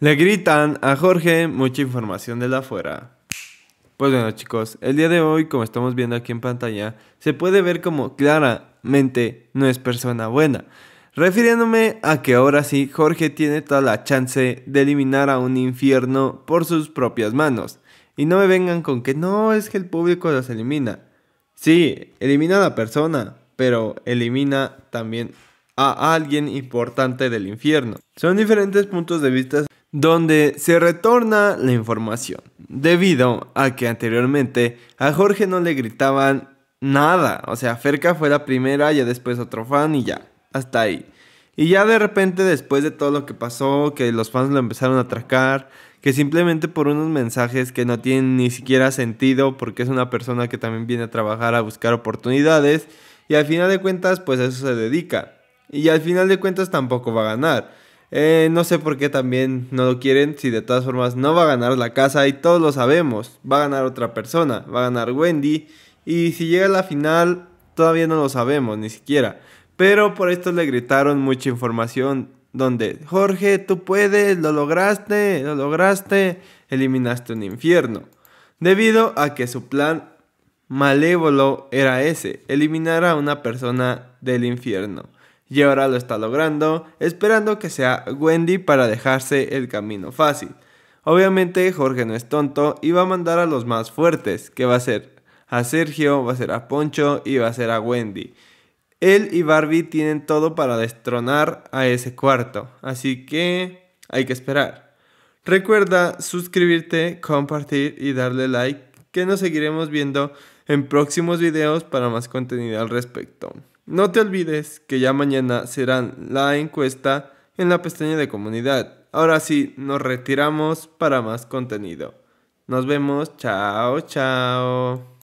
Le gritan a Jorge mucha información de la afuera. Pues bueno chicos, el día de hoy, como estamos viendo aquí en pantalla, se puede ver como claramente no es persona buena. Refiriéndome a que ahora sí Jorge tiene toda la chance de eliminar a un infierno por sus propias manos. Y no me vengan con que no, es que el público los elimina. Sí, elimina a la persona, pero elimina también a alguien importante del infierno. Son diferentes puntos de vista donde se retorna la información, debido a que anteriormente a Jorge no le gritaban nada, o sea, Ferca fue la primera, y después otro fan y ya, hasta ahí. Y ya de repente después de todo lo que pasó, que los fans lo empezaron a atracar, que simplemente por unos mensajes que no tienen ni siquiera sentido, porque es una persona que también viene a trabajar a buscar oportunidades, y al final de cuentas pues eso se dedica. Y al final de cuentas tampoco va a ganar. Eh, no sé por qué también no lo quieren, si de todas formas no va a ganar la casa y todos lo sabemos, va a ganar otra persona, va a ganar Wendy y si llega a la final todavía no lo sabemos ni siquiera. Pero por esto le gritaron mucha información donde Jorge, tú puedes, lo lograste, lo lograste, eliminaste un infierno. Debido a que su plan malévolo era ese, eliminar a una persona del infierno y ahora lo está logrando, esperando que sea Wendy para dejarse el camino fácil. Obviamente Jorge no es tonto y va a mandar a los más fuertes, que va a ser a Sergio, va a ser a Poncho y va a ser a Wendy. Él y Barbie tienen todo para destronar a ese cuarto, así que hay que esperar. Recuerda suscribirte, compartir y darle like, que nos seguiremos viendo en próximos videos para más contenido al respecto. No te olvides que ya mañana será la encuesta en la pestaña de comunidad. Ahora sí, nos retiramos para más contenido. Nos vemos, chao, chao.